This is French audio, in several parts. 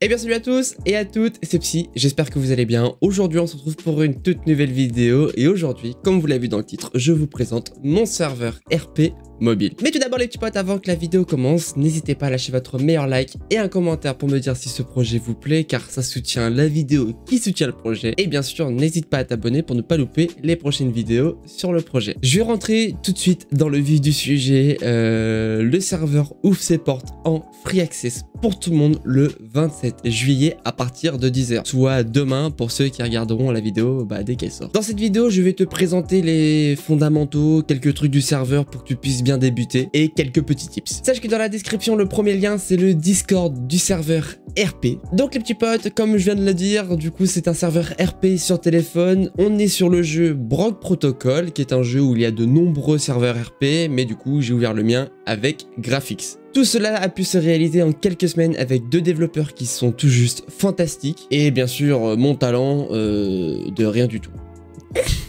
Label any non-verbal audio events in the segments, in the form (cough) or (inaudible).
Eh bien salut à tous et à toutes, c'est Psy, j'espère que vous allez bien. Aujourd'hui on se retrouve pour une toute nouvelle vidéo et aujourd'hui, comme vous l'avez vu dans le titre, je vous présente mon serveur RP mobile. Mais tout d'abord les petits potes, avant que la vidéo commence, n'hésitez pas à lâcher votre meilleur like et un commentaire pour me dire si ce projet vous plaît car ça soutient la vidéo qui soutient le projet. Et bien sûr, n'hésite pas à t'abonner pour ne pas louper les prochaines vidéos sur le projet. Je vais rentrer tout de suite dans le vif du sujet. Euh, le serveur ouvre ses portes en free access pour tout le monde le 27 juillet à partir de 10h, soit demain pour ceux qui regarderont la vidéo bah, dès qu'elle sort. Dans cette vidéo, je vais te présenter les fondamentaux, quelques trucs du serveur pour que tu puisses bien débuter et quelques petits tips. Sache que dans la description, le premier lien, c'est le Discord du serveur RP. Donc les petits potes, comme je viens de le dire, du coup c'est un serveur RP sur téléphone. On est sur le jeu Brock Protocol, qui est un jeu où il y a de nombreux serveurs RP, mais du coup j'ai ouvert le mien avec Graphics. Tout cela a pu se réaliser en quelques semaines avec deux développeurs qui sont tout juste fantastiques et bien sûr mon talent euh, de rien du tout.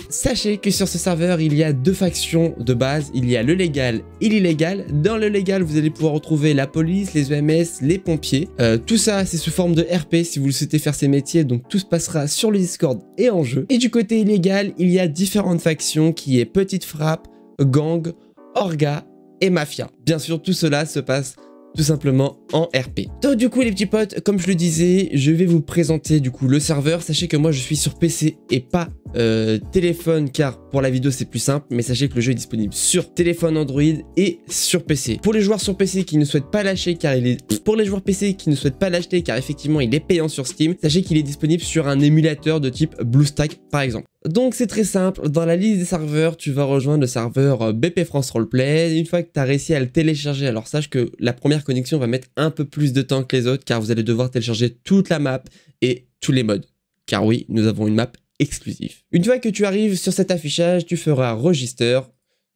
Sachez que sur ce serveur, il y a deux factions de base, il y a le légal et l'illégal. Dans le légal, vous allez pouvoir retrouver la police, les EMS, les pompiers. Euh, tout ça, c'est sous forme de RP si vous le souhaitez faire ces métiers, donc tout se passera sur le Discord et en jeu. Et du côté illégal, il y a différentes factions qui est Petite Frappe, Gang, Orga et Mafia. Bien sûr, tout cela se passe tout simplement en RP. Donc du coup les petits potes, comme je le disais, je vais vous présenter du coup le serveur. Sachez que moi je suis sur PC et pas euh, téléphone car pour la vidéo c'est plus simple mais sachez que le jeu est disponible sur téléphone Android et sur PC. Pour les joueurs sur PC qui ne souhaitent pas lâcher car il est pour les joueurs PC qui ne souhaitent pas l'acheter car effectivement il est payant sur Steam, sachez qu'il est disponible sur un émulateur de type BlueStack par exemple. Donc c'est très simple, dans la liste des serveurs, tu vas rejoindre le serveur euh, BP France Roleplay. Une fois que tu as réussi à le télécharger, alors sache que la première connexion va mettre un peu plus de temps que les autres car vous allez devoir télécharger toute la map et tous les modes. Car oui, nous avons une map exclusif. Une fois que tu arrives sur cet affichage, tu feras register,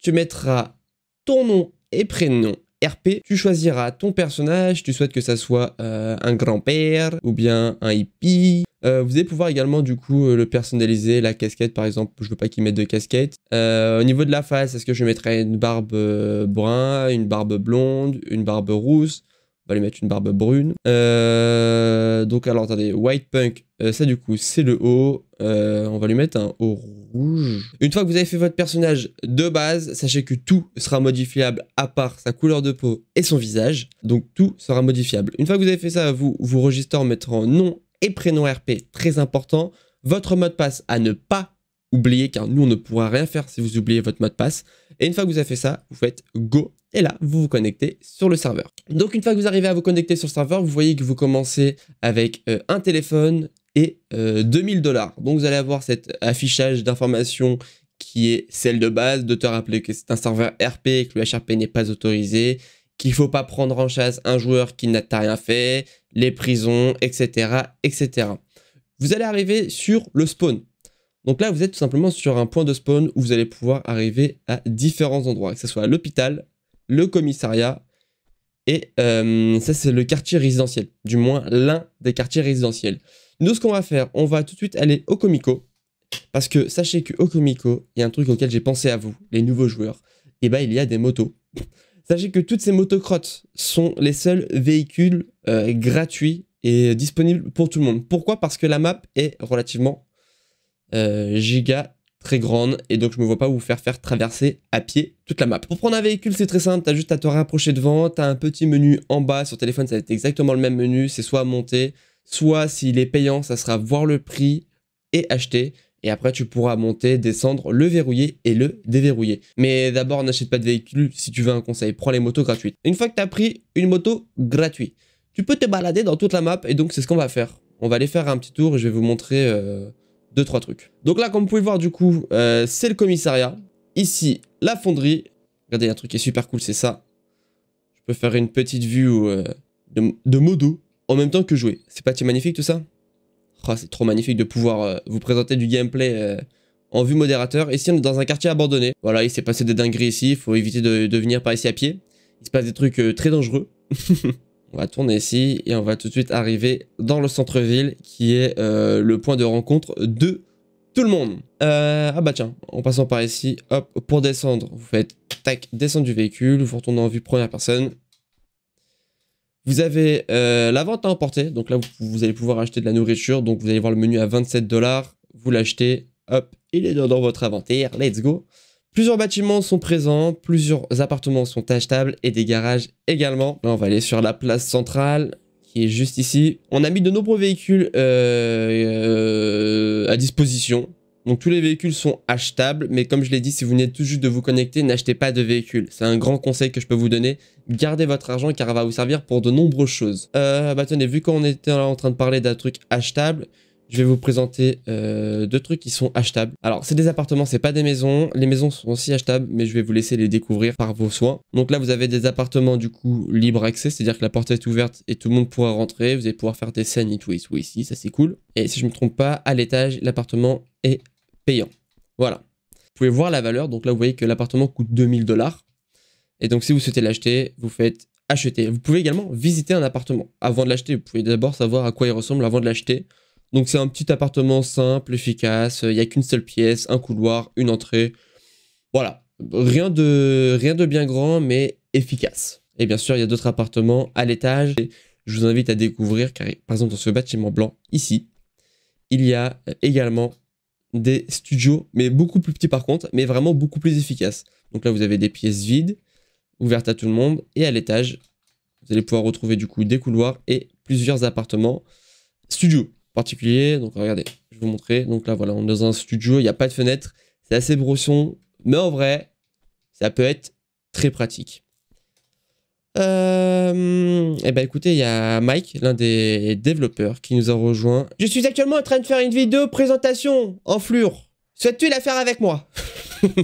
tu mettras ton nom et prénom RP, tu choisiras ton personnage, tu souhaites que ça soit euh, un grand-père ou bien un hippie. Euh, vous allez pouvoir également du coup euh, le personnaliser, la casquette par exemple, je veux pas qu'il mette de casquette. au niveau de la face, est-ce que je mettrai une barbe brun, une barbe blonde, une barbe rousse lui mettre une barbe brune. Euh, donc alors attendez, White Punk, euh, ça du coup c'est le haut. Euh, on va lui mettre un haut rouge. Une fois que vous avez fait votre personnage de base, sachez que tout sera modifiable à part sa couleur de peau et son visage. Donc tout sera modifiable. Une fois que vous avez fait ça, vous vous registrez en mettant nom et prénom RP, très important. Votre mot de passe à ne pas oublier car nous on ne pourra rien faire si vous oubliez votre mot de passe. Et une fois que vous avez fait ça, vous faites go et là, vous vous connectez sur le serveur. Donc une fois que vous arrivez à vous connecter sur le serveur, vous voyez que vous commencez avec euh, un téléphone et 2000 euh, dollars. Donc vous allez avoir cet affichage d'informations qui est celle de base, de te rappeler que c'est un serveur RP que le HRP n'est pas autorisé, qu'il ne faut pas prendre en chasse un joueur qui n'a rien fait, les prisons, etc., etc. Vous allez arriver sur le spawn. Donc là, vous êtes tout simplement sur un point de spawn où vous allez pouvoir arriver à différents endroits, que ce soit à l'hôpital, le commissariat et euh, ça c'est le quartier résidentiel, du moins l'un des quartiers résidentiels. Nous ce qu'on va faire, on va tout de suite aller au Comico, parce que sachez au Comico, il y a un truc auquel j'ai pensé à vous, les nouveaux joueurs, et eh ben, il y a des motos. (laughs) Sachez que toutes ces motocrottes sont les seuls véhicules euh, gratuits et disponibles pour tout le monde. Pourquoi Parce que la map est relativement euh, giga très grande et donc je me vois pas vous faire faire traverser à pied toute la map. Pour prendre un véhicule c'est très simple, t'as juste à te rapprocher devant, t'as un petit menu en bas sur téléphone ça va être exactement le même menu, c'est soit monter, soit s'il est payant ça sera voir le prix et acheter et après tu pourras monter, descendre, le verrouiller et le déverrouiller. Mais d'abord n'achète pas de véhicule, si tu veux un conseil, prends les motos gratuites. Une fois que tu pris une moto gratuite, tu peux te balader dans toute la map et donc c'est ce qu'on va faire. On va aller faire un petit tour et je vais vous montrer euh, deux, trois trucs. Donc là, comme vous pouvez voir, du coup, euh, c'est le commissariat. Ici, la fonderie. Regardez, un truc qui est super cool, c'est ça. Je peux faire une petite vue euh, de, modo en même temps que jouer. C'est pas magnifique tout ça Ah, C'est trop magnifique de pouvoir euh, vous présenter du gameplay en vue modérateur. Ici, on est dans un quartier abandonné. Voilà, il s'est passé des dingueries ici. Il faut éviter de, de venir par ici à pied. Il se passe des trucs très dangereux. (laughs) On va tourner ici et on va tout de suite arriver dans le centre-ville qui est euh, le point de rencontre de tout le monde. Euh, ah bah tiens, en passant par ici, hop, pour descendre, vous faites tac, descendre du véhicule, vous retournez en vue première personne. Vous avez euh, la vente à emporter, donc là vous, allez pouvoir acheter de la nourriture, donc vous allez voir le menu à 27 dollars, vous l'achetez, hop, il est dans votre inventaire, let's go. Plusieurs bâtiments sont présents, plusieurs appartements sont achetables et des garages également. Là, on va aller sur la place centrale qui est juste ici. On a mis de nombreux véhicules euh, euh, à disposition. Donc tous les véhicules sont achetables, mais comme je l'ai dit, si vous venez tout juste de vous connecter, n'achetez pas de véhicules. C'est un grand conseil que je peux vous donner. Gardez votre argent car il va vous servir pour de nombreuses choses. Euh, bah tenez, vu qu'on était en train de parler d'un truc achetable, je vais vous présenter euh, deux trucs qui sont achetables. Alors, c'est des appartements, c'est pas des maisons. Les maisons sont aussi achetables, mais je vais vous laisser les découvrir par vos soins. Donc là, vous avez des appartements, du coup, libre accès, c'est-à-dire que la porte est ouverte et tout le monde pourra rentrer. Vous allez pouvoir faire des scènes et tout, ici, ça c'est cool. Et si je ne me trompe pas, à l'étage, l'appartement est payant. Voilà. Vous pouvez voir la valeur. Donc là, vous voyez que l'appartement coûte 2000 dollars. Et donc, si vous souhaitez l'acheter, vous faites acheter. Vous pouvez également visiter un appartement. Avant de l'acheter, vous pouvez d'abord savoir à quoi il ressemble avant de l'acheter. Donc c'est un petit appartement simple, efficace, il n'y a qu'une seule pièce, un couloir, une entrée. Voilà, rien de, rien de bien grand, mais efficace. Et bien sûr, il y a d'autres appartements à l'étage. Je vous invite à découvrir, car par exemple dans ce bâtiment blanc ici, il y a également des studios, mais beaucoup plus petits par contre, mais vraiment beaucoup plus efficaces. Donc là, vous avez des pièces vides, ouvertes à tout le monde, et à l'étage, vous allez pouvoir retrouver du coup des couloirs et plusieurs appartements studios particulier. Donc regardez, je vais vous montrer. Donc là voilà, on est dans un studio, il n'y a pas de fenêtre. C'est assez brosson, mais en vrai, ça peut être très pratique. Euh, et eh ben écoutez, il y a Mike, l'un des développeurs, qui nous a rejoint. Je suis actuellement en train de faire une vidéo présentation en flure. Souhaites-tu la faire avec moi (laughs)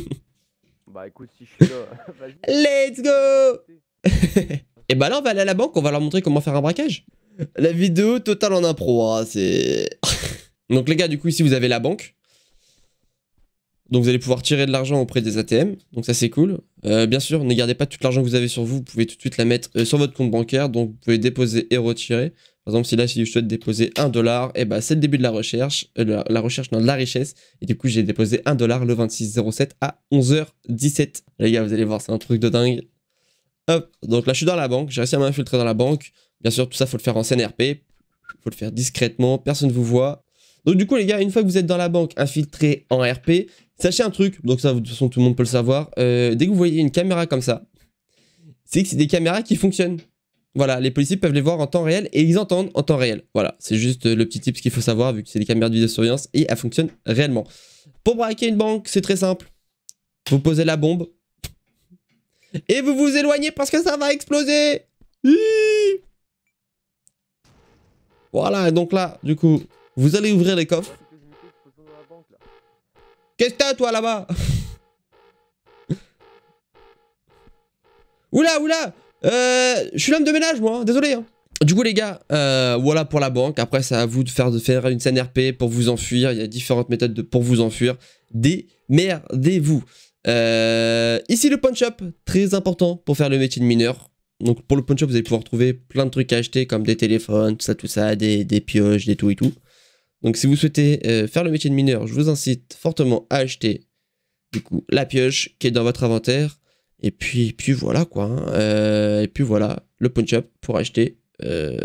Bah écoute, si je suis là, (laughs) vas-y. Let's go (laughs) Et bah ben là, on va aller à la banque, on va leur montrer comment faire un braquage. (laughs) La vidéo totale en impro, hein, c'est... (laughs) Donc les gars, du coup, ici, vous avez la banque. Donc vous allez pouvoir tirer de l'argent auprès des ATM. Donc ça, c'est cool. Euh, bien sûr, ne gardez pas tout l'argent que vous avez sur vous. Vous pouvez tout de suite la mettre euh, sur votre compte bancaire. Donc vous pouvez déposer et retirer. Par exemple, si là, si je souhaite déposer un dollar, et eh ben, c'est le début de la recherche, euh, la, recherche, dans la richesse. Et du coup, j'ai déposé un dollar le 26.07 à 11h17. Les gars, vous allez voir, c'est un truc de dingue. Hop, donc là, je suis dans la banque. J'ai réussi à m'infiltrer dans la banque. Bien sûr, tout ça, faut le faire en scène RP. Faut le faire discrètement, personne ne vous voit. Donc du coup, les gars, une fois que vous êtes dans la banque infiltré en RP, sachez un truc, donc ça, de toute façon, tout le monde peut le savoir. Euh, dès que vous voyez une caméra comme ça, c'est que c'est des caméras qui fonctionnent. Voilà, les policiers peuvent les voir en temps réel et ils entendent en temps réel. Voilà, c'est juste euh, le petit tip qu'il faut savoir vu que c'est des caméras de vidéosurveillance et elles fonctionnent réellement. Pour braquer une banque, c'est très simple. Vous posez la bombe et vous vous éloignez parce que ça va exploser. Voilà, et donc là, du coup, vous allez ouvrir les coffres. Qu'est-ce que t'as, toi, là-bas (laughs) Oula, oula euh, Je suis l'homme de ménage, moi, désolé. Hein. Du coup les gars, euh, voilà pour la banque, après c'est à vous de faire, une scène RP pour vous enfuir, il y a différentes méthodes pour vous enfuir, démerdez-vous. Euh, ici le punch-up, très important pour faire le métier de mineur, donc pour le pawn vous allez pouvoir trouver plein de trucs à acheter comme des téléphones, tout ça, tout ça, des, pioches, des tout et tout. Donc si vous souhaitez euh, faire le métier de mineur, je vous incite fortement à acheter du coup la pioche qui est dans votre inventaire. Et puis, puis voilà quoi. Hein. Euh, et puis voilà, le punch-up pour acheter euh,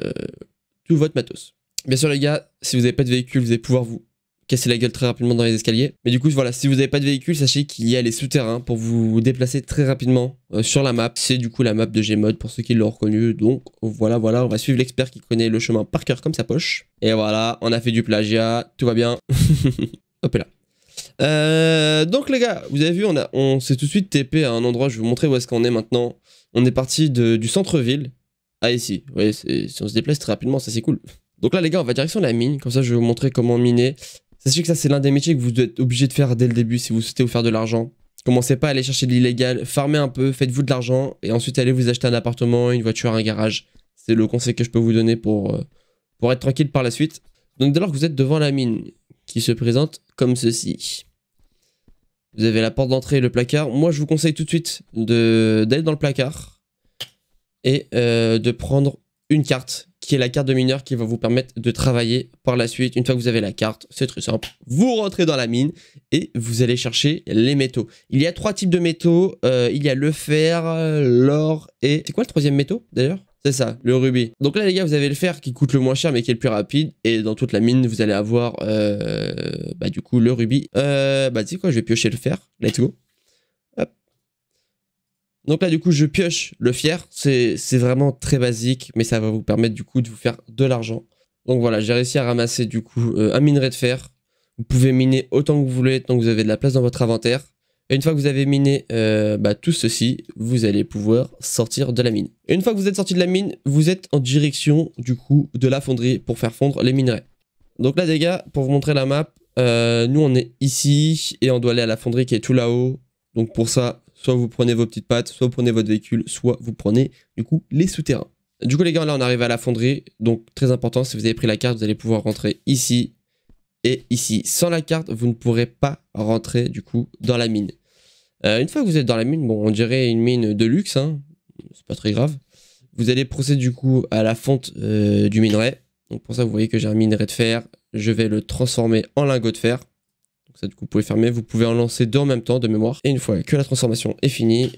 tout votre matos. Bien sûr les gars, si vous n'avez pas de véhicule, vous allez pouvoir vous casser la gueule très rapidement dans les escaliers. Mais du coup, voilà, si vous n'avez pas de véhicule, sachez qu'il y a les souterrains pour vous déplacer très rapidement euh, sur la map. C'est du coup la map de Gmod pour ceux qui l'ont reconnu. Donc voilà, voilà, on va suivre l'expert qui connaît le chemin par cœur comme sa poche. Et voilà, on a fait du plagiat, tout va bien. (laughs) Hop là. Euh, donc les gars, vous avez vu, on, a, on s'est tout de suite TP à un endroit, je vais vous montrer où est-ce qu'on est maintenant. On est parti de, du centre-ville ah ici. Oui, si on se déplace très rapidement, ça c'est cool. Donc là les gars, on va direction la mine, comme ça je vais vous montrer comment miner. Sachez que ça, c'est l'un des métiers que vous êtes obligé de faire dès le début si vous souhaitez vous faire de l'argent. Commencez pas à aller chercher de l'illégal, farmez un peu, faites-vous de l'argent et ensuite allez vous acheter un appartement, une voiture, un garage. C'est le conseil que je peux vous donner pour, euh, pour être tranquille par la suite. Donc dès lors que vous êtes devant la mine, qui se présente comme ceci. Vous avez la porte d'entrée et le placard. Moi, je vous conseille tout de suite d'aller dans le placard et euh, de prendre une carte qui est la carte de mineur qui va vous permettre de travailler par la suite. Une fois que vous avez la carte, c'est très simple. Vous rentrez dans la mine et vous allez chercher les métaux. Il y a trois types de métaux. Euh, il y a le fer, l'or et... C'est quoi le troisième métaux d'ailleurs c'est ça, le rubis. Donc là, les gars, vous avez le fer qui coûte le moins cher, mais qui est le plus rapide. Et dans toute la mine, vous allez avoir, euh, bah, du coup, le rubis. Euh, bah, tu sais quoi, je vais piocher le fer. Let's go. Donc là, du coup, je pioche le fier. C'est vraiment très basique, mais ça va vous permettre, du coup, de vous faire de l'argent. Donc voilà, j'ai réussi à ramasser, du coup, euh, un minerai de fer. Vous pouvez miner autant que vous voulez, tant que vous avez de la place dans votre inventaire. Et une fois que vous avez miné euh, bah, tout ceci, vous allez pouvoir sortir de la mine. Et une fois que vous êtes sorti de la mine, vous êtes en direction, du coup, de la fonderie pour faire fondre les minerais. Donc là, les gars, pour vous montrer la map, euh, nous, on est ici et on doit aller à la fonderie qui est tout là-haut. Donc pour ça, Soit vous prenez vos petites pattes, soit vous prenez votre véhicule, soit vous prenez du coup les souterrains. Du coup les gars là on arrive à la fonderie, donc très important, si vous avez pris la carte vous allez pouvoir rentrer ici et ici. Sans la carte vous ne pourrez pas rentrer du coup dans la mine. Euh, une fois que vous êtes dans la mine, bon on dirait une mine de luxe, hein. c'est pas très grave. Vous allez procéder du coup à la fonte euh, du minerai. Donc pour ça vous voyez que j'ai un minerai de fer, je vais le transformer en lingot de fer du coup, vous pouvez fermer. Vous pouvez en lancer deux en même temps de mémoire. Et une fois que la transformation est finie,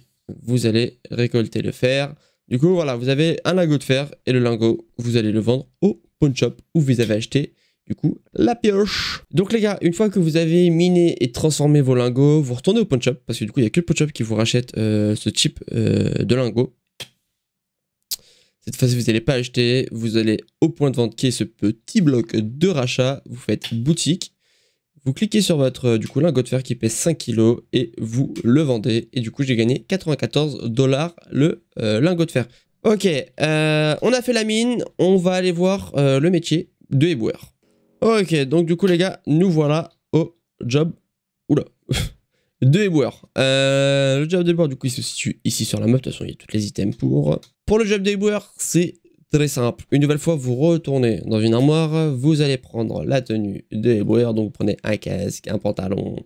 vous allez récolter le fer. Du coup, voilà, vous avez un lingot de fer et le lingot, vous allez le vendre au pawn shop où vous avez acheté du coup, la pioche. Donc les gars, une fois que vous avez miné et transformé vos lingots, vous retournez au pawn shop, parce que du coup, il n'y a que le pawn shop qui vous rachète euh, ce type euh, de lingot. Cette fois-ci, vous n'allez pas acheter, vous allez au point de vente qui est ce petit bloc de rachat, vous faites boutique, vous cliquez sur votre euh, du coup lingot de fer qui pèse 5 kg et vous le vendez. Et du coup, j'ai gagné 94 dollars le euh, lingot de fer. Ok, euh, on a fait la mine. On va aller voir le métier de éboueur. Ok, donc du coup, les gars, nous voilà au job. Oula. (laughs) de éboueur. le job d'éboueur, du coup, il se situe ici sur la meuf De toute façon, il y a tous les items pour. Pour le job d'éboueur, c'est Très simple. Une nouvelle fois, vous retournez dans une armoire, vous allez prendre la tenue des Donc, vous prenez un casque, un pantalon,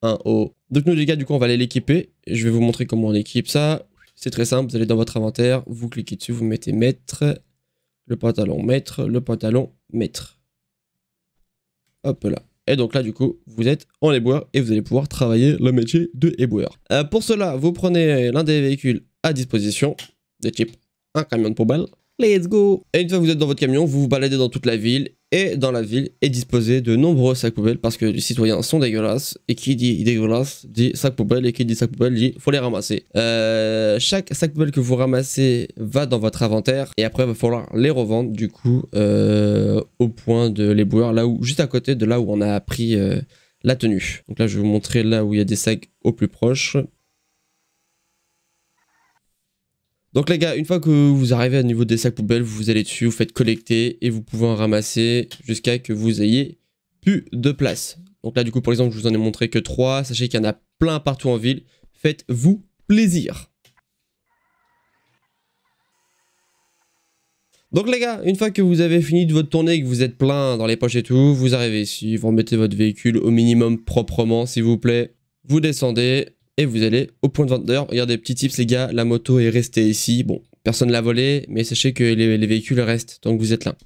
un haut. Donc, nous, les gars, du coup, on va aller l'équiper. Je vais vous montrer comment on équipe ça. C'est très simple. Vous allez dans votre inventaire, vous cliquez dessus, vous mettez mettre, le pantalon, mettre, le pantalon, mettre. Hop là. Et donc là, du coup, vous êtes en éboueur et vous allez pouvoir travailler le métier de éboueur. Euh, pour cela, vous prenez l'un des véhicules à disposition, de type un camion de poubelle. Let's go Et une fois que vous êtes dans votre camion, vous vous baladez dans toute la ville et dans la ville est disposé de nombreux sacs poubelles parce que les citoyens sont dégueulasses et qui dit dégueulasse dit sac poubelle et qui dit sac poubelle dit faut les ramasser. Euh, chaque sac poubelle que vous ramassez va dans votre inventaire et après il va falloir les revendre du coup euh, au point de les l'éboueur là où juste à côté de là où on a pris euh, la tenue. Donc là je vais vous montrer là où il y a des sacs au plus proche. Donc les gars, une fois que vous arrivez au niveau des sacs poubelles, vous allez dessus, vous faites collecter et vous pouvez en ramasser jusqu'à que vous ayez plus de place. Donc là du coup pour exemple je vous en ai montré que 3, sachez qu'il y en a plein partout en ville, faites-vous plaisir. Donc les gars, une fois que vous avez fini de votre tournée et que vous êtes plein dans les poches et tout, vous arrivez ici, vous remettez votre véhicule au minimum proprement s'il vous plaît, vous descendez, et vous allez au point de vente. D'ailleurs, Regardez, petit tips les gars, la moto est restée ici. Bon, personne ne l'a volée, mais sachez que les, véhicules restent, donc vous êtes là.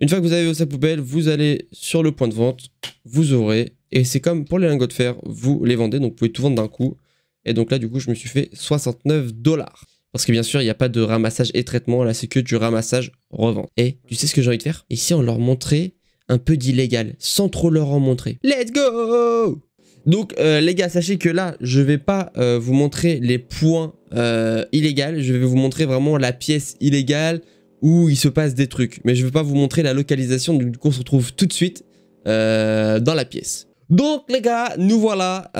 Une fois que vous avez sacs poubelle, vous allez sur le point de vente, vous aurez, et c'est comme pour les lingots de fer, vous les vendez, donc vous pouvez tout vendre d'un coup. Et donc là, du coup, je me suis fait 69 dollars. Parce que bien sûr, il n'y a pas de ramassage et traitement, là c'est que du ramassage revente. Et tu sais ce que j'ai envie de faire Ici, on leur montrait un peu d'illégal, sans trop leur en montrer. Let's go donc euh, les gars, sachez que là, je vais pas euh, vous montrer les points euh, illégaux, je vais vous montrer vraiment la pièce illégale où il se passe des trucs. Mais je ne vais pas vous montrer la localisation, du on se retrouve tout de suite dans la pièce. Donc les gars, nous voilà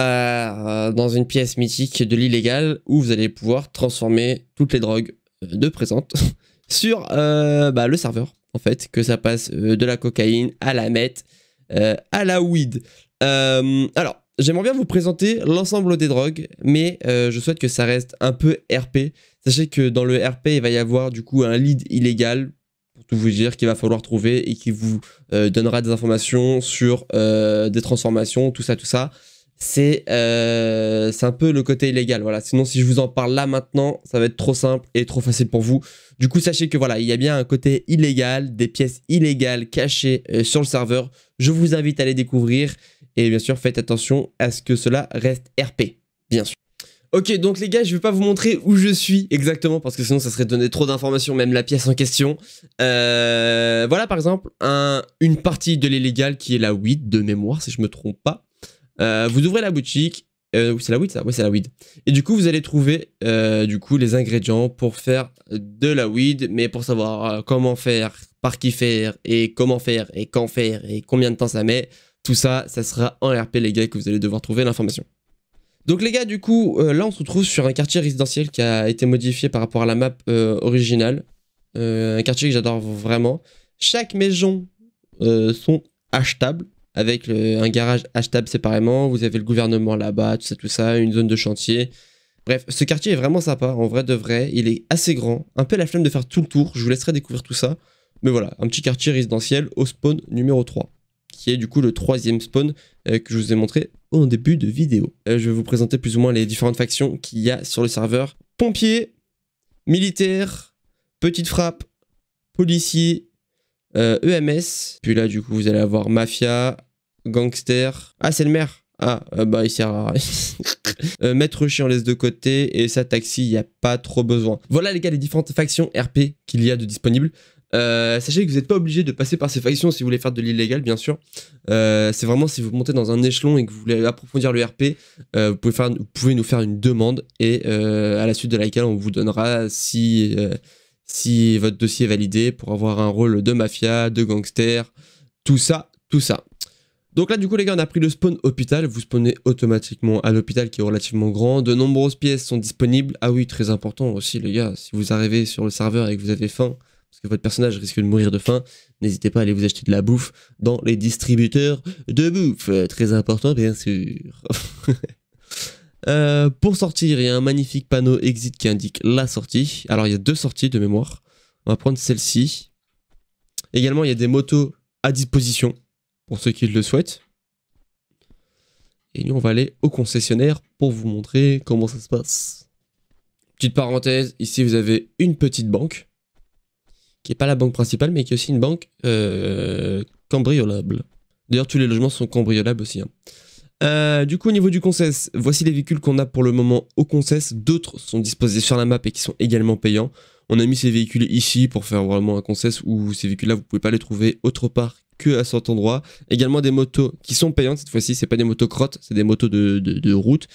dans une pièce mythique de l'illégal où vous allez pouvoir transformer toutes les drogues de présente (laughs) sur bah, le serveur en fait, que ça passe de la cocaïne à la meth, à la weed. alors, j'aimerais bien vous présenter l'ensemble des drogues, mais euh, je souhaite que ça reste un peu RP. Sachez que dans le RP, il va y avoir du coup un lead illégal, pour tout vous dire, qu'il va falloir trouver et qui vous euh, donnera des informations sur euh, des transformations, tout ça, tout ça. C'est un peu le côté illégal, voilà. Sinon, si je vous en parle là maintenant, ça va être trop simple et trop facile pour vous. Du coup, sachez que voilà, il y a bien un côté illégal, des pièces illégales cachées sur le serveur. Je vous invite à les découvrir. Et bien sûr, faites attention à ce que cela reste RP, bien sûr. Ok, donc les gars, je ne vais pas vous montrer où je suis exactement, parce que sinon ça serait donner trop d'informations, même la pièce en question. Euh, voilà par exemple, une partie de l'illégal qui est la weed de mémoire, si je me trompe pas. Euh, vous ouvrez la boutique, euh, c'est la weed ça Oui, c'est la weed. Et du coup, vous allez trouver du coup les ingrédients pour faire de la weed, mais pour savoir comment faire, par qui faire, et comment faire, et quand faire, et combien de temps ça met, tout ça, ça sera en RP les gars que vous allez devoir trouver l'information. Donc les gars, du coup, euh, là on se retrouve sur un quartier résidentiel qui a été modifié par rapport à la map euh, originale. Euh, un quartier que j'adore vraiment. Chaque maison sont achetables, avec un garage achetable séparément. Vous avez le gouvernement là-bas, tout ça, tout ça, une zone de chantier. Bref, ce quartier est vraiment sympa, en vrai de vrai. Il est assez grand, un peu la flemme de faire tout le tour. Je vous laisserai découvrir tout ça. Mais voilà, un petit quartier résidentiel au spawn numéro 3 qui est du coup le troisième spawn euh, que je vous ai montré au début de vidéo. Euh, je vais vous présenter plus ou moins les différentes factions qu'il y a sur le serveur. Pompiers, militaires, petite frappe, policiers, EMS. Euh, e Puis là, du coup, vous allez avoir mafia, gangster. Ah, c'est le maire ah, bah il sert à (laughs) euh, Mettre chien, laisse de côté. Et ça, taxi, il n'y a pas trop besoin. Voilà les gars, les différentes factions RP qu'il y a de disponibles. Euh, sachez que vous n'êtes pas obligé de passer par ces factions si vous voulez faire de l'illégal, bien sûr. Euh, c'est vraiment si vous montez dans un échelon et que vous voulez approfondir le RP, euh, vous, pouvez vous pouvez nous faire une demande et à la suite de laquelle on vous donnera si, si votre dossier est validé pour avoir un rôle de mafia, de gangster, tout ça, tout ça. Donc là, du coup, les gars, on a pris le spawn hôpital. Vous spawnez automatiquement à l'hôpital qui est relativement grand. De nombreuses pièces sont disponibles. Ah oui, très important aussi, les gars. Si vous arrivez sur le serveur et que vous avez faim, parce que votre personnage risque de mourir de faim, n'hésitez pas à aller vous acheter de la bouffe dans les distributeurs de bouffe. Euh, très important, bien sûr. (laughs) Euh, pour sortir, il y a un magnifique panneau exit qui indique la sortie. Alors, il y a deux sorties de mémoire. On va prendre celle-ci. Également, il y a des motos à disposition pour ceux qui le souhaitent. Et nous, on va aller au concessionnaire pour vous montrer comment ça se passe. Petite parenthèse, ici vous avez une petite banque qui n'est pas la banque principale, mais qui est aussi une banque euh, cambriolable. D'ailleurs, tous les logements sont cambriolables aussi. Hein. Euh, du coup, au niveau du concess, voici les véhicules qu'on a pour le moment au concess. D'autres sont disposés sur la map et qui sont également payants. On a mis ces véhicules ici pour faire vraiment un concess où ces véhicules-là, vous ne pouvez pas les trouver autre part que à cet endroit. Également des motos qui sont payantes cette fois-ci. C'est pas des motos crottes, c'est des motos de, de, de route.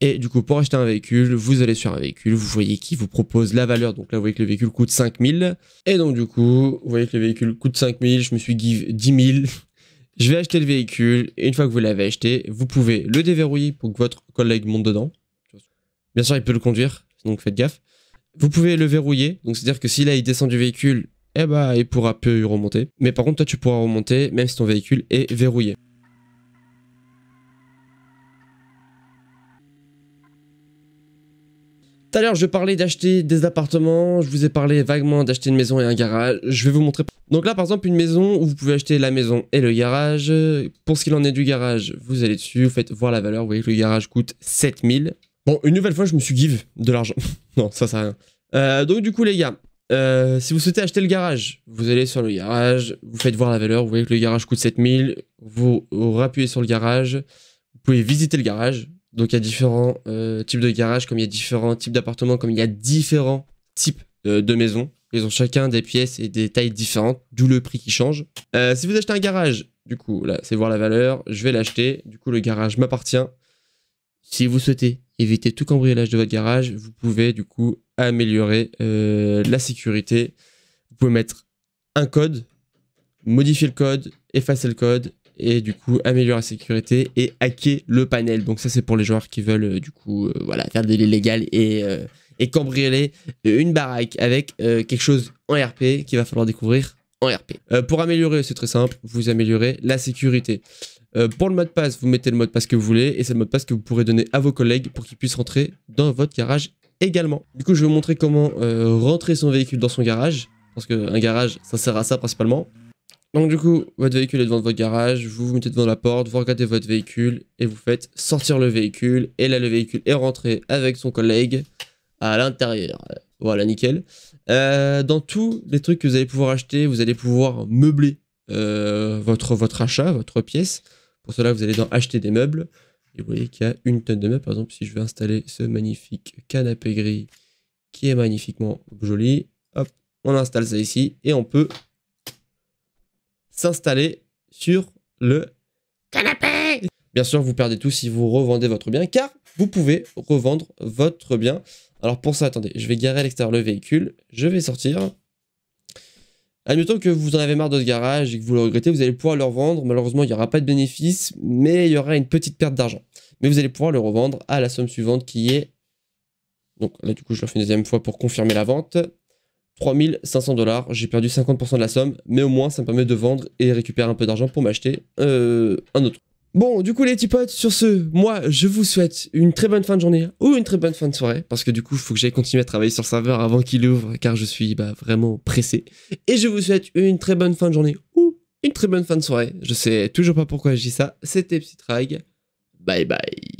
Et du coup, pour acheter un véhicule, vous allez sur un véhicule, vous voyez qui vous propose la valeur. Donc là, vous voyez que le véhicule coûte 5000. Et donc, du coup, vous voyez que le véhicule coûte 5000. Je me suis give 10 000. (laughs) Je vais acheter le véhicule. Et une fois que vous l'avez acheté, vous pouvez le déverrouiller pour que votre collègue monte dedans. Bien sûr, il peut le conduire. Donc faites gaffe. Vous pouvez le verrouiller. Donc c'est-à-dire que si là, il descend du véhicule, eh bah, il pourra peu remonter. Mais par contre, toi, tu pourras remonter même si ton véhicule est verrouillé. Tout à l'heure, je parlais d'acheter des appartements, je vous ai parlé vaguement d'acheter une maison et un garage, je vais vous montrer. Donc là, par exemple, une maison où vous pouvez acheter la maison et le garage. Pour ce qu'il en est du garage, vous allez dessus, vous faites voir la valeur, vous voyez que le garage coûte 7000. Bon, une nouvelle fois, je me suis give de l'argent. (laughs) non, ça sert rien. Euh, donc du coup, les gars, euh, si vous souhaitez acheter le garage, vous allez sur le garage, vous faites voir la valeur, vous voyez que le garage coûte 7000, vous, vous rappuyez sur le garage, vous pouvez visiter le garage, donc il y a différents euh, types de garages, comme il y a différents types d'appartements, comme il y a différents types euh, de maisons. Ils ont chacun des pièces et des tailles différentes, d'où le prix qui change. Euh, si vous achetez un garage, du coup, là, c'est voir la valeur, je vais l'acheter, du coup, le garage m'appartient. Si vous souhaitez éviter tout cambriolage de votre garage, vous pouvez du coup améliorer la sécurité. Vous pouvez mettre un code, modifier le code, effacer le code, et du coup améliorer la sécurité et hacker le panel. Donc ça c'est pour les joueurs qui veulent euh, du coup euh, voilà, faire des l'illégal et, euh, et cambrioler une baraque avec quelque chose en RP qu'il va falloir découvrir en RP. pour améliorer, c'est très simple, vous améliorez la sécurité. pour le mot de passe, vous mettez le mot de passe que vous voulez et c'est le mot de passe que vous pourrez donner à vos collègues pour qu'ils puissent rentrer dans votre garage également. Du coup, je vais vous montrer comment rentrer son véhicule dans son garage parce qu'un garage, ça sert à ça principalement. Donc du coup, votre véhicule est devant votre garage, vous vous mettez devant la porte, vous regardez votre véhicule et vous faites sortir le véhicule. Et là, le véhicule est rentré avec son collègue à l'intérieur. Voilà, nickel. Euh, dans tous les trucs que vous allez pouvoir acheter, vous allez pouvoir meubler euh, votre, votre achat, votre pièce. Pour cela, vous allez dans acheter des meubles. Et vous voyez qu'il y a une tonne de meubles. Par exemple, si je veux installer ce magnifique canapé gris qui est magnifiquement joli, hop, on installe ça ici et on peut s'installer sur le canapé. Bien sûr, vous perdez tout si vous revendez votre bien, car vous pouvez revendre votre bien. Alors pour ça, attendez, je vais garer à l'extérieur le véhicule, je vais sortir. Admettons que vous en avez marre de ce garage et que vous le regrettez, vous allez pouvoir le revendre. Malheureusement, il n'y aura pas de bénéfice, mais il y aura une petite perte d'argent. Mais vous allez pouvoir le revendre à la somme suivante qui est... Donc là, du coup, je le fais une deuxième fois pour confirmer la vente. 3500 dollars, j'ai perdu 50% de la somme, mais au moins ça me permet de vendre et récupérer un peu d'argent pour m'acheter euh, un autre. Bon, du coup les petits potes, sur ce, moi je vous souhaite une très bonne fin de journée ou une très bonne fin de soirée, parce que du coup il faut que j'aille continuer à travailler sur le serveur avant qu'il ouvre, car je suis bah, vraiment pressé. Et je vous souhaite une très bonne fin de journée ou une très bonne fin de soirée. Je sais toujours pas pourquoi je dis ça, c'était Psytrag. Bye bye.